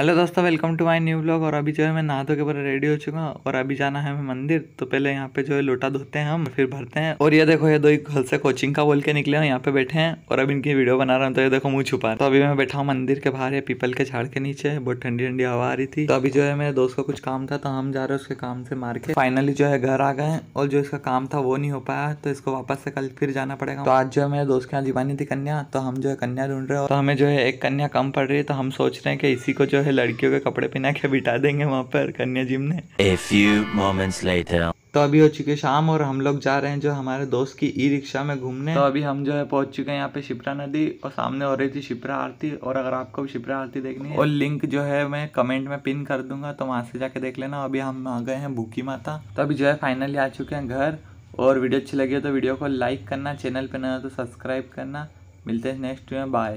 Hello दोस्तों welcome to my new blog और अभी जो है मैं नहा धो के बारे रेडी हो चुका हूँ और अभी जाना है हमें मंदिर तो पहले यहाँ पे जो है लोटा धोते हैं हम फिर भरते हैं और ये देखो ये दो एक घर से कोचिंग का बोल के निकले हैं यहाँ पे बैठे हैं और अभी इनकी वीडियो बना रहा हूँ तो ये देखो मुँह छुपा तो अभी मैं बैठा हूँ मंदिर के बाहर है पीपल के झाड़ के नीचे बहुत ठंडी ठंडी हवा आ रही थी तो अभी जो है मेरे दोस्त का कुछ काम था तो हम जा रहे हैं उसके काम से मार के फाइनली जो है घर आ गए और जो इसका काम था वो नहीं हो पाया तो इसको वापस से कल फिर जाना पड़ेगा तो आज जो है मेरे दोस्त के यहाँ जीवानी थी कन्या तो हम जो है कन्या ढूंढ रहे हो तो हमें जो है एक कन्या कम पड़ रही है तो हम सोच रहे हैं कि इसी को जो है है लड़कियों के कपड़े पहना के बिठा देंगे वहाँ पर कन्या जिम ने A few moments later. तो अभी हो चुके शाम और हम लोग जा रहे हैं जो हमारे दोस्त की ई रिक्शा में घूमने तो अभी हम जो है पहुंच चुके हैं यहाँ पे शिप्रा नदी और सामने हो रही थी शिप्रा आरती और अगर आपको भी शिप्रा आरती देखनी है और लिंक जो है मैं कमेंट में पिन कर दूंगा तो वहाँ से जाके देख लेना अभी हम आ गए हैं भूखी माता तो अभी जो है फाइनली आ चुके हैं घर और वीडियो अच्छी लगी हो तो वीडियो को लाइक करना चैनल पर ना तो सब्सक्राइब करना मिलते हैं नेक्स्ट में बाय